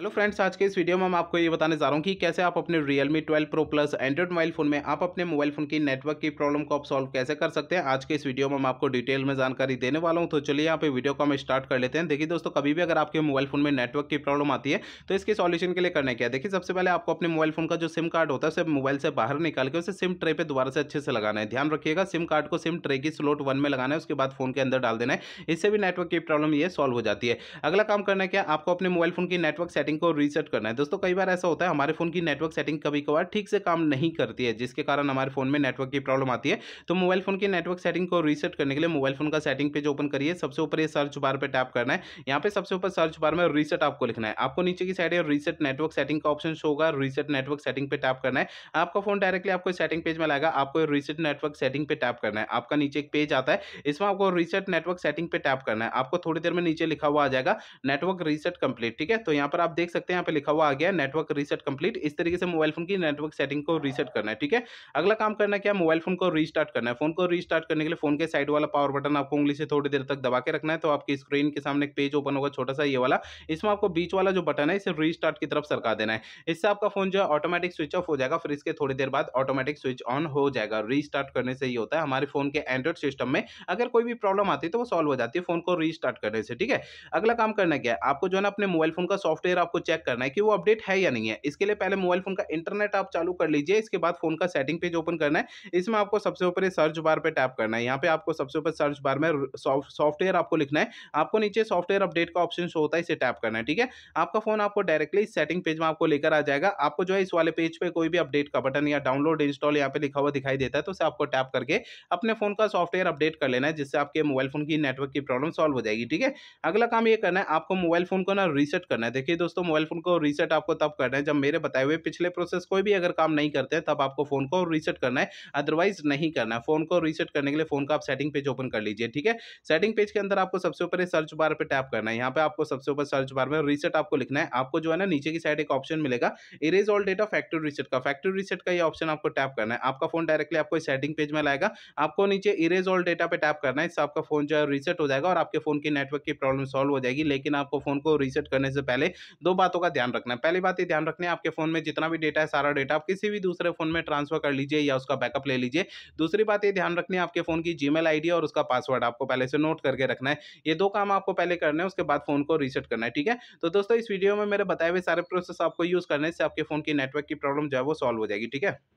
hello friends आज के इस वीडियो में हम आपको ये बताने जा रहा हूँ कि कैसे आप अपने Realme 12 Pro Plus android mobile phone में आप अपने मोबाइल फ़ोन की नेटवर्क की प्रॉब्लम को आप सॉल्व कैसे कर सकते हैं आज के इस वीडियो में हम आपको डिटेल में जानकारी देने वाला हूँ तो चलिए यहाँ पे वीडियो को हम स्टार्ट कर लेते हैं देखिए दोस्तों कभी भी अगर आपके मोबाइल फ़ोन में नेटवर्क की प्रॉब्लम आती है तो इसके सॉल्यूशन के लिए करने क्या देखिए सबसे पहले आपको अपने मोबाइल फ़ोन का जो सिम कार्ड होता है उसे मोबाइल से बाहर निकाल के उसे सिम ट्रे पर दोबारा से अच्छे से लगाना है ध्यान रखिएगा सिम कार्ड को सिम ट्रे की स्लोट वन में लगाना है उसके बाद फ़ोन के अंदर डाल देना है इससे भी नेटवर्क की प्रॉब्लम ये सॉल्व हो जाती है अगला काम करना क्या आपको अपने मोबाइल फ़ोन की नेटवर्क सेटिंग सेटिंग को रीसेट करना है दोस्तों कई बार ऐसा होता है हमारे फ़ोन की नेटवर्क सेटिंग कभी कभार ठीक से काम नहीं करती है जिसके कारण हमारे फ़ोन में नेटवर्क की प्रॉब्लम आती है तो मोबाइल फ़ोन की नेटवर्क सेटिंग को रीसेट करने के लिए मोबाइल फ़ोन का सेटिंग पेज ओपन करिए सबसे ऊपर ये सर्च बार पर टैप करना है यहाँ पे सबसे ऊपर सर्च बार में रीसेट आपको लिखना है आपको नीचे की साइड रीसेट नेटवर्क सेटिंग का ऑप्शन शो होगा रीसेट नेटवर्क सेटिंग पे टैप करना है आपका फोन डायरेक्टली आपको सेटिंग पेज में लाएगा आपको रीसेट नेटवर्क सेटिंग पे टैप करना है आपका नीचे एक पेज आता है इसमें आपको रीसेट नेटवर्क सेटिंग पे टैप करना है आपको थोड़ी देर में नीचे लिखा हुआ आ जाएगा नेटवर्क रीसेट कंप्लीट ठीक है तो यहाँ पर आप देख सकते हैं यहाँ पे लिखा हुआ आ गया नेटवर्क रीसेट कंप्लीट इस तरीके से मोबाइल फोन की नेटवर्क सेटिंग को रीसेट करना है ठीक है अगला काम करना क्या मोबाइल फोन को रीस्टार्ट करना है फोन को रीस्टार्ट करने के लिए फोन के साइड वाला पावर बटन आपको उंगली से थोड़ी देर तक दबा के रखना है तो आपकी स्क्रीन के सामने एक पेज ओपन होगा छोटा सा ये वाला इसमें आपको बीच वाला जो बटन है इसे रीस्टार्ट की तरफ सरका देना है इससे आपका फोन जो है ऑटोमेटिक स्विच ऑफ हो जाएगा फिर इसके थोड़ी देर बाद ऑटोमेटिक स्विच ऑन हो जाएगा रीस्टार्ट करने से ही होता है हमारे फोन के एंड्रॉइड सिस्टम में अगर कोई भी प्रॉब्लम आती है तो वो सॉल्व हो जाती है फोन को रीस्टार्ट करने से ठीक है अगला काम करना क्या है आपको जो है ना अपने मोबाइल फोन का सॉफ्टवेयर आपको चेक करना है कि वो अपडेट है या नहीं है इसके लिए पहले मोबाइल फोन का इंटरनेट आप चालू कर लीजिए इसके बाद फोन का सेटिंग पेज ओपन करना है इसमें आपको सबसे ऊपर सर्च बार पर टैप करना है यहाँ पे आपको सबसे ऊपर सर्च बार में सॉफ्टवेयर आपको लिखना है आपको नीचे सॉफ्टवेयर अपडेट का ऑप्शन शो होता है इसे टैप करना है ठीक है आपका फोन आपको डायरेक्टली इस सेटिंग पेज में आपको लेकर आ जाएगा आपको जो है इस वाले पेज पर कोई भी अपडेट का बटन या डाउनलोड इंस्टॉल यहाँ पे लिखा हुआ दिखाई देता है तो उसे आपको टैप करके अपने फोन का सॉफ्टवेयर अपडेट कर लेना है जिससे आपके मोबाइल फोन की नेटवर्क की प्रॉब्लम सॉल्व हो जाएगी ठीक है अगला काम ये करना है आपको मोबाइल फोन को ना रीसेट करना है देखिए दोस्तों दोस्तों मोबाइल फ़ोन को रीसेट आपको तब करना है जब मेरे बताए हुए पिछले प्रोसेस कोई भी अगर काम नहीं करते हैं तब आपको फ़ोन को रीसेट करना है अदरवाइज नहीं करना है फ़ोन को रीसेट करने के लिए फ़ोन का आप सेटिंग पेज ओपन कर लीजिए ठीक है सेटिंग पेज के अंदर आपको सबसे ऊपर सर्च बार पर टैप करना है यहाँ पे आपको सबसे ऊपर सर्च बार में रीसेट आपको लिखना है आपको जो है ना नीचे की साइड एक ऑप्शन मिलेगा erase all data factory reset का फैक्ट्री रीसेट का ये ऑप्शन आपको टैप करना है आपका फोन डायरेक्टली आपको सेटिंग पेज में लाएगा आपको नीचे इरेज ऑल डेटा पे टैप करना है इससे आपका फोन जो है रीसेट हो जाएगा और आपके फोन की नेटवर्क की प्रॉब्लम सॉल्व हो जाएगी लेकिन आपको फोन को रीसेट करने से पहले दो बातों का ध्यान रखना है पहली बात ये ध्यान रखना है आपके फ़ोन में जितना भी डेटा है सारा डेटा आप किसी भी दूसरे फ़ोन में ट्रांसफर कर लीजिए या उसका बैकअप ले लीजिए दूसरी बात ये ध्यान रखनी है आपके फ़ोन की जी मेल और उसका पासवर्ड आपको पहले से नोट करके रखना है ये दो काम आपको पहले करना है उसके बाद फ़ोन को रीसेट करना है ठीक है तो दोस्तों इस वीडियो में मेरे बताए हुए सारे प्रोसेस आपको यूज़ करने से आपके फ़ोन की नेटवर्क की प्रॉब्लम जो है वो सॉल्व हो जाएगी ठीक है